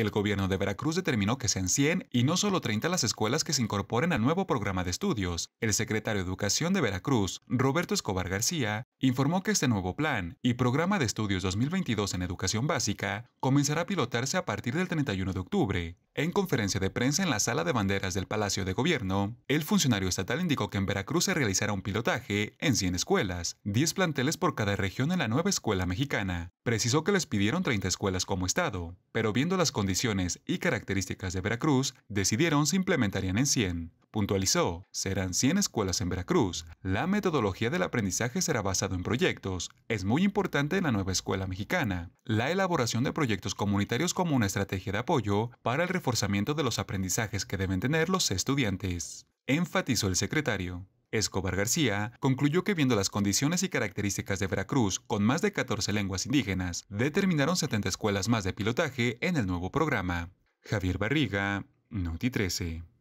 el gobierno de Veracruz determinó que sean 100 y no solo 30 las escuelas que se incorporen al nuevo programa de estudios. El secretario de Educación de Veracruz, Roberto Escobar García, informó que este nuevo plan y programa de estudios 2022 en educación básica comenzará a pilotarse a partir del 31 de octubre. En conferencia de prensa en la sala de banderas del Palacio de Gobierno, el funcionario estatal indicó que en Veracruz se realizará un pilotaje en 100 escuelas, 10 planteles por cada región en la nueva escuela mexicana. Precisó que les pidieron 30 escuelas como estado, pero viendo las condiciones y características de Veracruz, decidieron se implementarían en 100. Puntualizó, serán 100 escuelas en Veracruz. La metodología del aprendizaje será basado en proyectos. Es muy importante en la nueva escuela mexicana. La elaboración de proyectos comunitarios como una estrategia de apoyo para el reforzamiento de los aprendizajes que deben tener los estudiantes. Enfatizó el secretario. Escobar García concluyó que viendo las condiciones y características de Veracruz con más de 14 lenguas indígenas, determinaron 70 escuelas más de pilotaje en el nuevo programa. Javier Barriga, Noti 13.